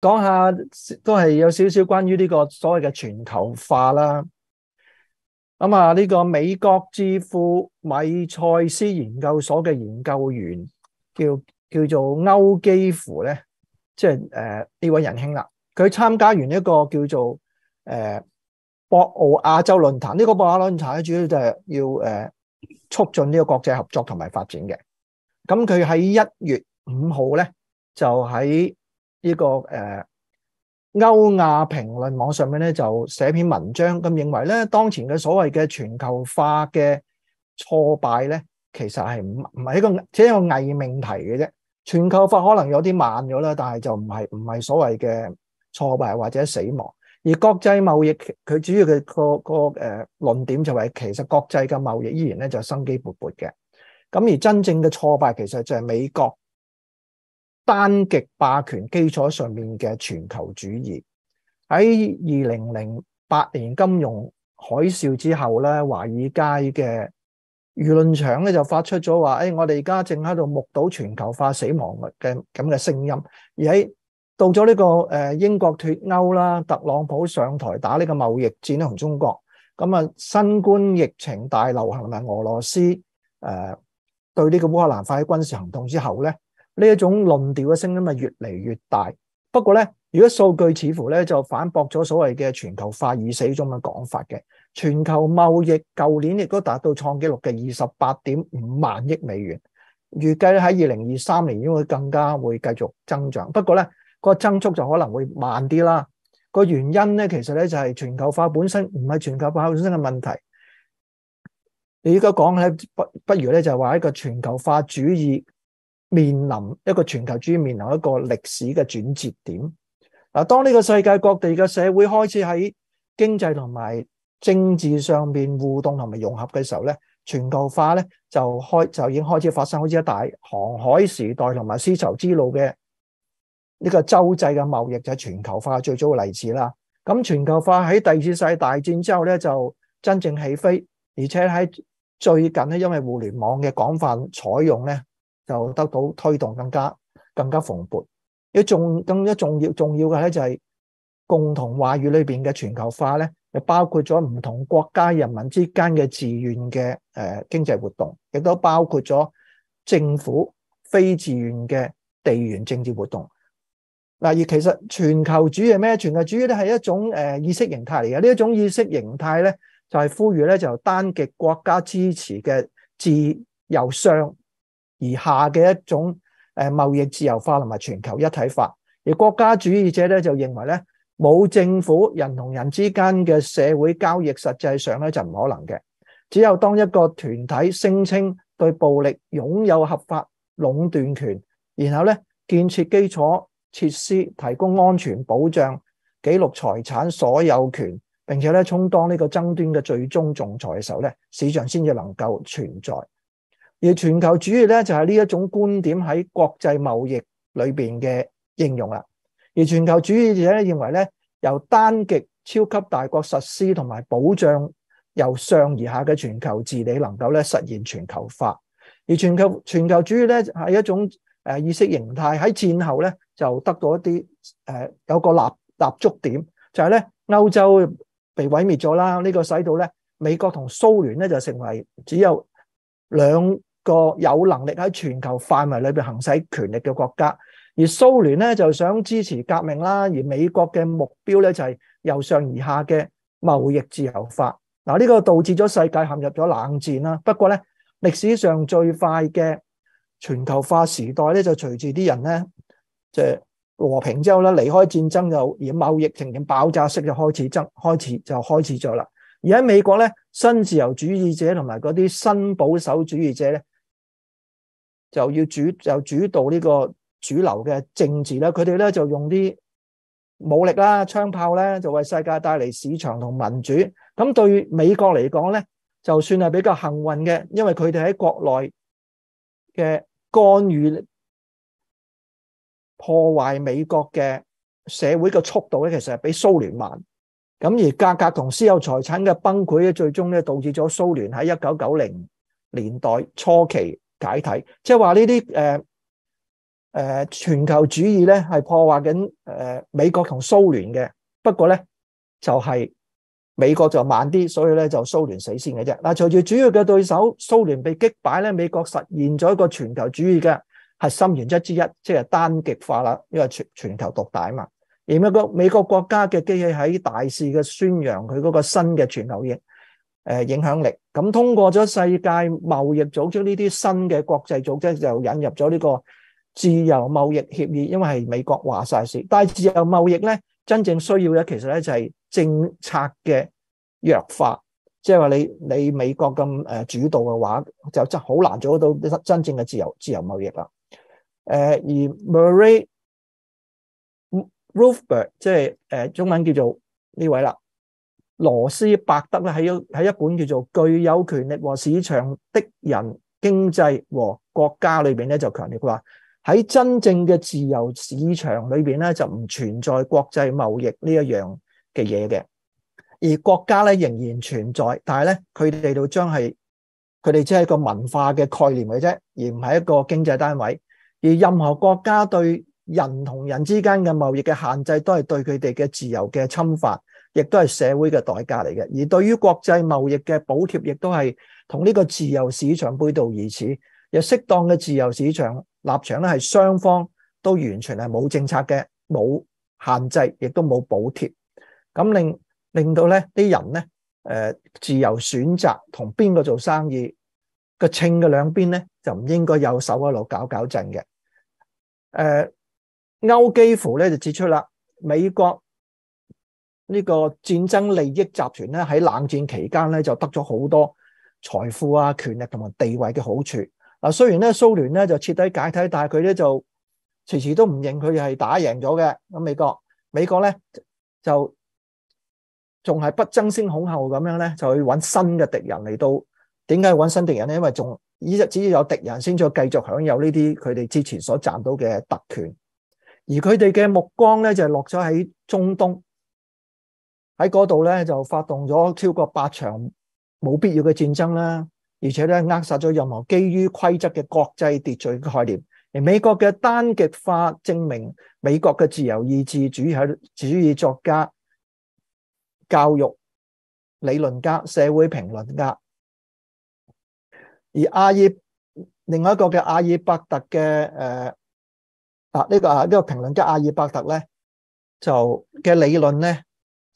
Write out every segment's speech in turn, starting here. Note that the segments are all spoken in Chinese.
讲下都系有少少关于呢个所谓嘅全球化啦。咁啊，呢个美国智库米塞斯研究所嘅研究员叫叫做欧基乎咧，即系诶呢位仁兄啦。佢参加完一个叫做诶博鳌亚洲论坛，呢个博鳌论坛咧，主要就系要诶促进呢个国际合作同埋发展嘅。咁佢喺一月五号咧就喺。呢个诶，欧亚评论网上面咧就写篇文章，咁认为咧，当前嘅所谓嘅全球化嘅挫败咧，其实系唔唔系一个只一个伪命题嘅啫。全球化可能有啲慢咗啦，但系就唔系唔系所谓嘅挫败或者死亡。而国际贸易佢主要嘅个个诶论点就系，其实国际嘅贸易依然咧就生机勃勃嘅。咁而真正嘅挫败，其实就系美国。單極霸權基礎上面嘅全球主義，喺二零零八年金融海嘯之後咧，華爾街嘅輿論场咧就發出咗話：，誒，我哋而家正喺度目睹全球化死亡嘅咁嘅聲音。而喺到咗呢個誒英國脱歐啦，特朗普上台打呢個貿易戰同中國咁啊，新冠疫情大流行同埋俄羅斯誒對呢個烏克蘭發起軍事行動之後咧。呢一種論調嘅聲音啊越嚟越大。不過咧，如果數據似乎咧就反駁咗所謂嘅全球化已死中嘅講法嘅，全球貿易舊年亦都達到創紀錄嘅二十八點五萬億美元，預計喺二零二三年應該更加會繼續增長。不過咧，個增速就可能會慢啲啦。個原因咧，其實咧就係全球化本身唔係全球化本身嘅問題。你而家講喺不不如咧就係話一個全球化主義。面临一个全球，主要面临一个历史嘅转折点。嗱，当呢个世界各地嘅社会开始喺经济同埋政治上面互动同埋融合嘅时候咧，全球化咧就开就已经开始发生，好似一大航海时代同埋丝绸之路嘅呢个洲际嘅贸易就系全球化最早嘅例子啦。咁全球化喺第二次世界大战之后咧就真正起飞，而且喺最近咧，因为互联网嘅广泛采用咧。就得到推動，更加更加蓬勃。而重更加重要重要嘅咧，就系共同话语里边嘅全球化咧，又包括咗唔同国家人民之间嘅自愿嘅诶经济活动，亦都包括咗政府非自愿嘅地缘政治活动。嗱而其实全球主义咩？全球主义咧系一种诶意识形态嚟嘅。呢一种意识形态咧，就系呼吁咧就单极国家支持嘅自由商。而下嘅一種诶貿易自由化同埋全球一体化，而國家主義者咧就認為咧冇政府人同人之間嘅社會交易，實際上咧就唔可能嘅。只有當一個團體聲稱對暴力擁有合法壟斷權，然後咧建設基礎設施、提供安全保障、記錄財產所有權，並且咧充當呢個爭端嘅最終仲裁嘅時候咧，市場先至能夠存在。而全球主義咧就係呢一種觀點喺國際貿易裏边嘅應用啦。而全球主義者咧認為咧，由單極超級大國實施同埋保障由上而下嘅全球治理，能夠咧實現全球化。而全球全球主義咧係一種诶意識形態喺戰後咧就得到一啲诶有個立立足點，就係咧歐洲被毀滅咗啦，呢個使到咧美國同蘇聯咧就成為只有兩。个有能力喺全球范围里边行使权力嘅国家，而苏联咧就想支持革命啦，而美国嘅目标咧就系由上而下嘅贸易自由化。嗱，呢个导致咗世界陷入咗冷战啦。不过咧，历史上最快嘅全球化时代咧，就随住啲人咧即系和平之后咧离开战争又而贸易呈现爆炸式就开始增，开始就开始咗啦。而喺美国咧，新自由主义者同埋嗰啲新保守主义者咧。就要主就主导呢个主流嘅政治啦，佢哋咧就用啲武力啦、枪炮咧，就为世界带嚟市场同民主。咁对美国嚟讲咧，就算系比较幸运嘅，因为佢哋喺国内嘅干预破坏美国嘅社会嘅速度咧，其实系比苏联慢。咁而价格同私有财产嘅崩溃咧，最终咧导致咗苏联喺一九九零年代初期。解体，即系话呢啲诶诶全球主义咧系破坏紧诶美国同苏联嘅。不过咧就系美国就慢啲，所以咧就苏联死先嘅啫。嗱，随住主要嘅对手苏联被击败咧，美国实现咗一个全球主义嘅核心原则之一，即系单极化啦，因为全全球独大啊嘛。而美国美国国家嘅机器喺大肆嘅宣扬佢嗰个新嘅全球力。诶，影响力咁通过咗世界贸易组织呢啲新嘅国际组织，就引入咗呢个自由贸易协议。因为美国话晒事，但系自由贸易咧，真正需要嘅其实咧就系政策嘅弱化，即系话你你美国咁诶主导嘅话，就真好难做到真正嘅自由自由贸易啦。诶，而 m u r r a y r o o s e v e r t 即系诶中文叫做呢位啦。罗斯伯德咧喺喺一本叫做《具有权力和市场的人经济和国家》里边咧就强调，佢话喺真正嘅自由市场里边咧就唔存在国际贸易呢一样嘅嘢嘅，而国家咧仍然存在，但系咧佢哋就将系佢哋只系一个文化嘅概念嘅啫，而唔系一个经济单位。而任何国家对人同人之间嘅贸易嘅限制都系对佢哋嘅自由嘅侵犯。亦都系社會嘅代價嚟嘅，而對於國際貿易嘅補貼，亦都係同呢個自由市場背道而馳。有適當嘅自由市場立場咧，係雙方都完全係冇政策嘅，冇限制，亦都冇補貼，咁令令到咧啲人咧誒自由選擇同邊個做生意个稱嘅兩邊咧，就唔應該有手一路搞搞震嘅。誒，歐幾乎咧就指出啦，美國。呢個戰爭利益集團咧，喺冷戰期間咧，就得咗好多財富啊、權力同埋地位嘅好處。嗱，雖然咧蘇聯咧就徹底解體，但系佢咧就遲遲都唔認佢系打贏咗嘅。咁美國，美國咧就仲係不爭先恐後咁樣咧，就去揾新嘅敵人嚟到。點解揾新敵人咧？因為仲依只有敵人先再繼續享有呢啲佢哋之前所賺到嘅特權。而佢哋嘅目光咧就落咗喺中東。喺嗰度咧就发动咗超过八场冇必要嘅战争啦，而且咧扼杀咗任何基于规则嘅国际秩序概念。而美国嘅单极化证明美国嘅自由意志主义喺主义作家、教育理论家、社会评论家，而阿尔另外一个嘅阿尔伯特嘅诶啊呢个啊呢个评论家阿尔伯特咧就嘅理论咧。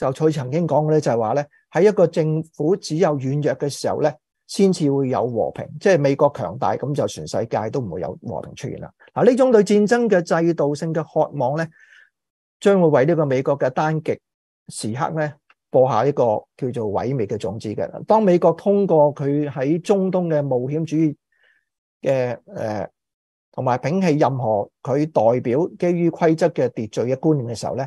就佢曾經講嘅咧，就係話咧，喺一個政府只有軟弱嘅時候咧，先至會有和平。即係美國強大咁，就全世界都唔會有和平出現啦。嗱，呢種對戰爭嘅制度性嘅渴望咧，將會為呢個美國嘅單極時刻咧播下一個叫做毀滅嘅種子嘅。當美國通過佢喺中東嘅冒險主義嘅誒，同埋摒棄任何佢代表基於規則嘅秩序嘅觀念嘅時候咧。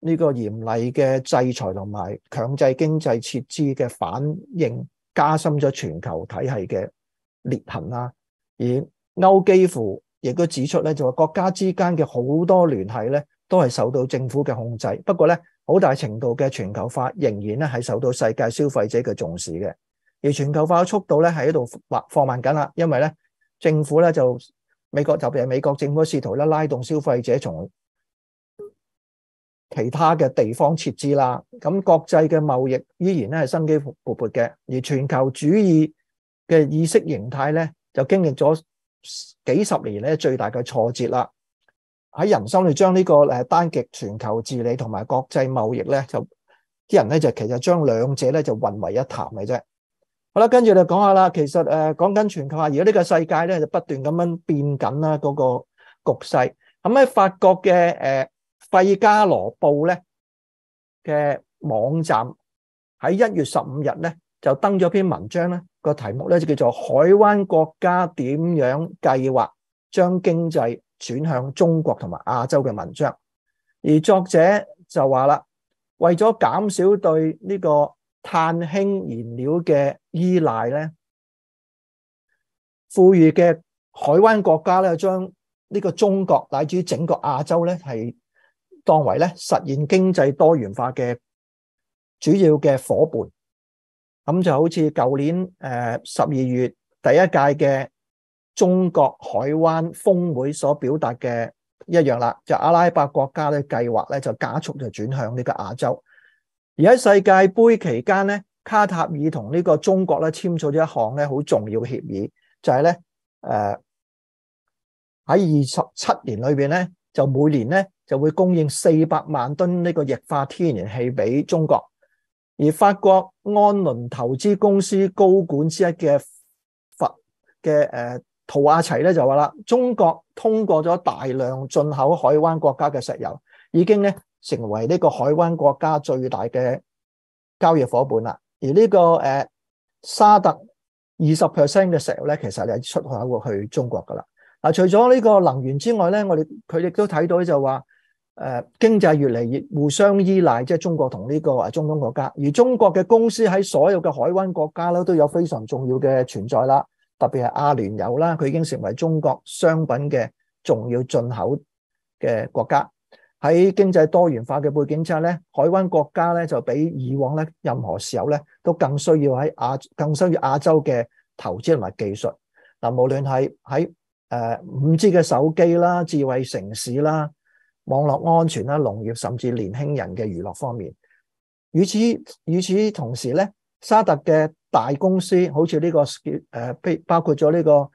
呢个严厉嘅制裁同埋强制经济设置嘅反应，加深咗全球体系嘅裂痕啦。而欧几乎亦都指出咧，就话国家之间嘅好多联系咧，都系受到政府嘅控制。不过咧，好大程度嘅全球化仍然咧系受到世界消费者嘅重视嘅。而全球化嘅速度咧系喺度放慢紧啦，因为咧政府咧就美国特别系美国政府试图咧拉动消费者从。其他嘅地方設置啦，咁國際嘅貿易依然咧係生機勃勃嘅，而全球主義嘅意識形態咧就經歷咗幾十年咧最大嘅挫折啦。喺人心裏將呢個诶單極全球治理同埋國際貿易咧，就啲人咧就其實將兩者咧就混為一談嘅啫。好啦，跟住就講下啦，其實诶，講緊全球啊，而家呢個世界咧就不斷咁樣變緊啦，嗰個局勢咁喺法國嘅誒。费加罗报咧嘅网站喺一月十五日咧就登咗篇文章咧，个题目咧就叫做《海湾国家点样计划将经济转向中国同埋亚洲嘅文章》，而作者就话啦，为咗减少对呢个碳氢燃料嘅依赖咧，富裕嘅海湾国家咧将呢个中国乃至于整个亚洲咧系。當為咧實現經濟多元化嘅主要嘅伙伴，咁就好似舊年诶十二月第一屆嘅中國海灣峰會所表達嘅一樣啦，就阿拉伯國家咧計劃咧就加速就轉向呢個亞洲，而喺世界盃期間咧，卡塔爾同呢個中國咧簽咗一項咧好重要嘅協議，就係咧诶喺二十七年裏边咧就每年咧。就会供应四百万吨呢个液化天然气俾中国，而法国安伦投资公司高管之一嘅佛嘅诶陶亚齐咧就话啦：，中国通过咗大量进口海湾国家嘅石油，已经咧成为呢个海湾国家最大嘅交易伙伴啦。而呢个诶沙特二十 percent 嘅石油咧，其实系出口过去中国噶啦。嗱，除咗呢个能源之外咧，我哋佢亦都睇到就话。誒經濟越嚟越互相依賴，即係中國同呢個中東國家。而中國嘅公司喺所有嘅海灣國家咧都有非常重要嘅存在啦。特別係阿聯酋啦，佢已經成為中國商品嘅重要進口嘅國家。喺經濟多元化嘅背景之下咧，海灣國家咧就比以往咧任何時候咧都更需要喺亞，更需要亞洲嘅投資同埋技術。嗱，無論係喺誒五 G 嘅手機啦、智慧城市啦。网络安全啦，农业甚至年轻人嘅娱乐方面。與此与此同時咧，沙特嘅大公司，好似呢個叫包包括咗呢個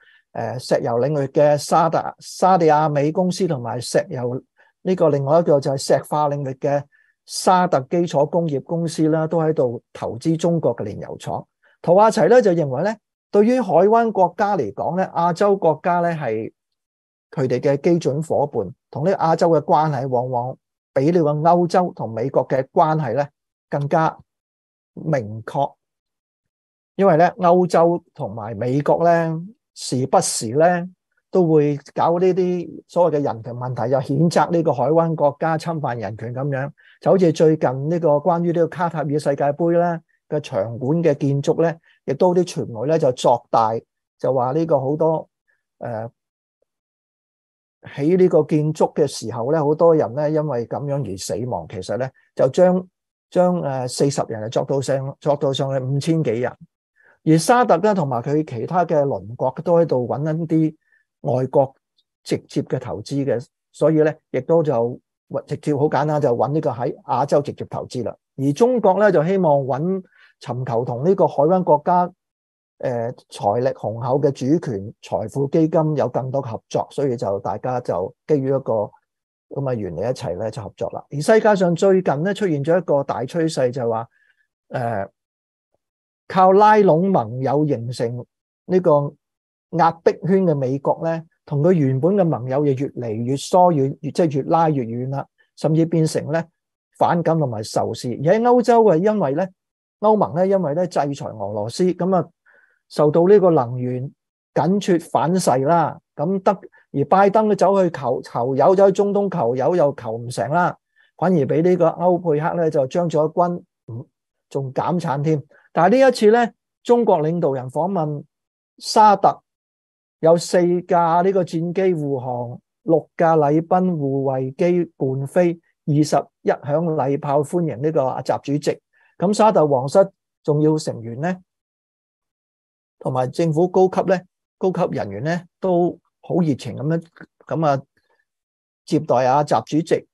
誒石油領域嘅沙特沙地亞美公司同埋石油呢個另外一個就係石化領域嘅沙特基礎工業公司啦，都喺度投資中國嘅炼油廠。陶亞齊咧就認為咧，對於海灣國家嚟講咧，亞洲國家咧係佢哋嘅基準伙伴。同呢個亞洲嘅關係，往往比呢個歐洲同美國嘅關係咧更加明確，因為咧歐洲同埋美國咧時不時咧都會搞呢啲所謂嘅人權問題，又譴責呢個海灣國家侵犯人權咁樣，就好似最近呢個關於呢個卡塔爾世界盃咧嘅場館嘅建築咧，亦都啲傳媒咧就作大，就話呢個好多誒。喺呢個建築嘅時候咧，好多人咧因為咁樣而死亡。其實咧就將将诶四十人啊作到上，作到上去五千幾人。而沙特咧同埋佢其他嘅鄰國都喺度揾緊啲外國直接嘅投資嘅，所以咧亦都就直接好簡單就揾呢個喺亞洲直接投資啦。而中國咧就希望揾尋求同呢個海灣國家。誒財力雄厚嘅主權財富基金有更多合作，所以就大家就基於一個咁嘅原理一齊咧就合作啦。而世界上最近咧出現咗一個大趨勢，就係話誒靠拉攏盟友形成呢個壓迫圈嘅美國咧，同佢原本嘅盟友亦越嚟越疏遠，越即係越拉越遠啦，甚至變成咧反感同埋仇視。而喺歐洲係因為咧歐盟咧，因為咧制裁俄羅斯咁啊。受到呢个能源紧缺反噬啦，咁得而拜登都走去求求友，走去中东求友又求唔成啦，反而俾呢个欧佩克咧就将咗军，仲减产添。但系呢一次咧，中国领导人访问沙特，有四架呢个战机护航，六架礼宾护卫机伴飞，二十一响礼炮欢迎呢个阿习主席。咁沙特皇室重要成员咧。同埋政府高級咧、高级人員咧，都好熱情咁樣咁啊，接待阿習主席。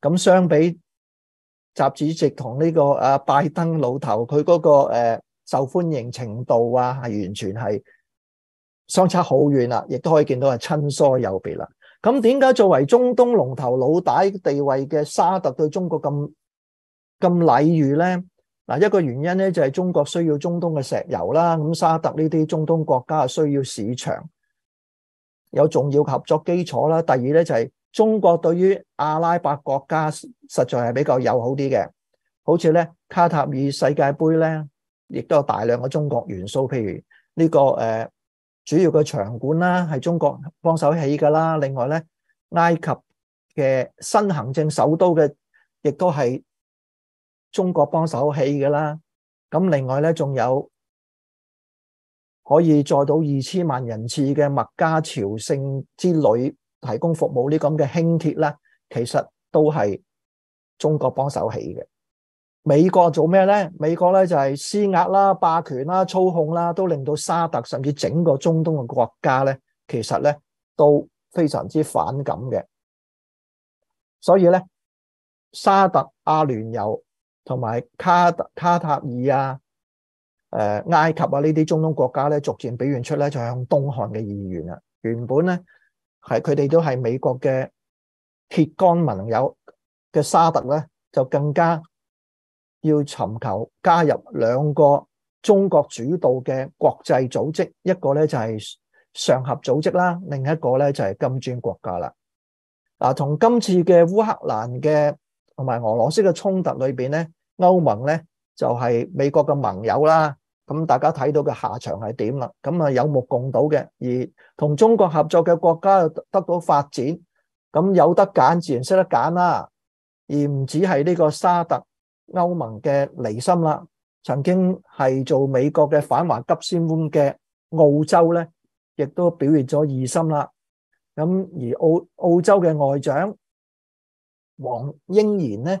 咁相比習主席同呢個阿拜登老頭，佢嗰個受歡迎程度啊，系完全係相差好遠啦。亦都可以見到係親疏有別啦。咁點解作為中東龍頭老大地位嘅沙特對中國咁咁禮遇咧？嗱，一個原因咧就係中國需要中東嘅石油啦，咁沙特呢啲中東國家需要市場，有重要合作基礎啦。第二咧就係中國對於阿拉伯國家實在係比較友好啲嘅，好似咧卡塔爾世界盃咧，亦都有大量嘅中國元素，譬如呢個誒主要嘅場館啦係中國幫手起噶啦，另外咧埃及嘅新行政首都嘅亦都係。中国帮手起嘅啦，咁另外咧仲有可以载到二千万人次嘅麦加朝圣之旅提供服务呢咁嘅轻铁咧，其实都系中国帮手起嘅。美国做咩咧？美国咧就系施压啦、霸权啦、操控啦，都令到沙特甚至整个中东嘅国家咧，其实咧都非常之反感嘅。所以咧，沙特、阿联酋。同埋卡卡塔爾啊、誒埃及啊呢啲中東國家咧，逐漸表現出咧就向東漢嘅意願啦。原本咧係佢哋都係美國嘅鐵杆盟友嘅沙特咧，就更加要尋求加入兩個中國主導嘅國際組織，一個咧就係上合組織啦，另一個咧就係金磚國家啦。嗱，同今次嘅烏克蘭嘅同埋俄羅斯嘅衝突裏邊咧。歐盟咧就係美國嘅盟友啦，咁大家睇到嘅下場係點啦？咁啊有目共睹嘅。而同中國合作嘅國家得到發展，咁有得揀自然識得揀啦。而唔止係呢個沙特歐盟嘅離心啦，曾經係做美國嘅反華急先鋒嘅澳洲咧，亦都表現咗疑心啦。咁而澳澳洲嘅外長黃英賢咧。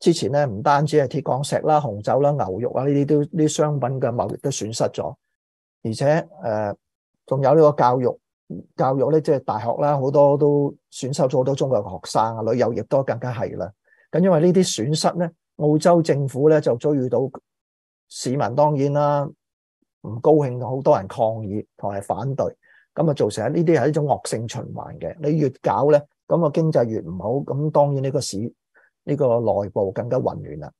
之前咧唔单止系铁矿石啦、紅酒啦、牛肉啊呢啲都啲商品嘅貿易都損失咗，而且诶仲有呢個教育，教育咧即係大學啦，好多都損失咗好多中國嘅學生啊，旅遊亦都更加係啦。咁因為呢啲損失咧，澳洲政府咧就遭遇到市民當然啦唔高興，好多人抗議同埋反對，咁啊造成呢啲係一種惡性循環嘅。你越搞咧，咁個經濟越唔好，咁當然呢個市。呢個內部更加混亂啦，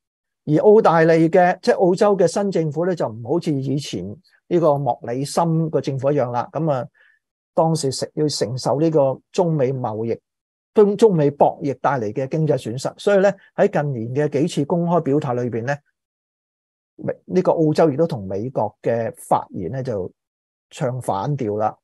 而澳大利嘅即系澳洲嘅新政府咧，就唔好似以前呢個莫里森個政府一樣啦。咁啊，當時承要承受呢個中美貿易中中美博弈帶嚟嘅經濟損失，所以咧喺近年嘅幾次公開表態裏边咧，呢個澳洲亦都同美國嘅發言咧就唱反調啦。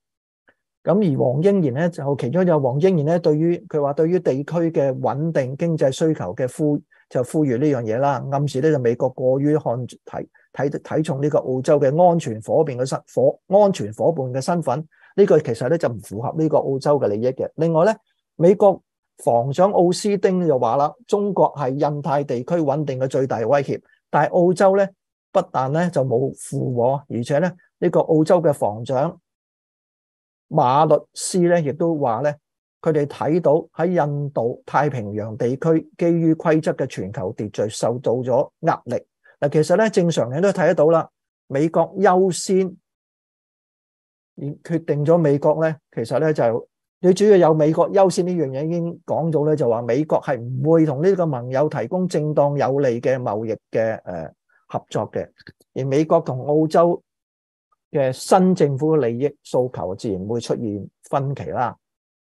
咁而黃英年咧就其中就黃英年咧對於佢話對於地區嘅穩定經濟需求嘅呼就呼籲呢樣嘢啦，暗示咧就美國過於看睇睇睇重呢個澳洲嘅安全伙伴嘅身伙安全伙伴嘅身份，呢個其實咧就唔符合呢個澳洲嘅利益嘅。另外咧，美國防長奧斯丁就話啦，中國係印太地區穩定嘅最大威脅，但澳洲咧不但咧就冇附和，而且咧呢個澳洲嘅防長。马律师咧，亦都话咧，佢哋睇到喺印度太平洋地区基于规则嘅全球秩序受到咗压力。嗱，其实咧正常人都睇得到啦，美国优先而决定咗美国咧，其实咧就你主要有美国优先呢样嘢，已经讲咗咧，就话美国系唔会同呢个盟友提供正当有利嘅贸易嘅诶合作嘅，而美国同澳洲。嘅新政府利益訴求，自然會出現分歧啦。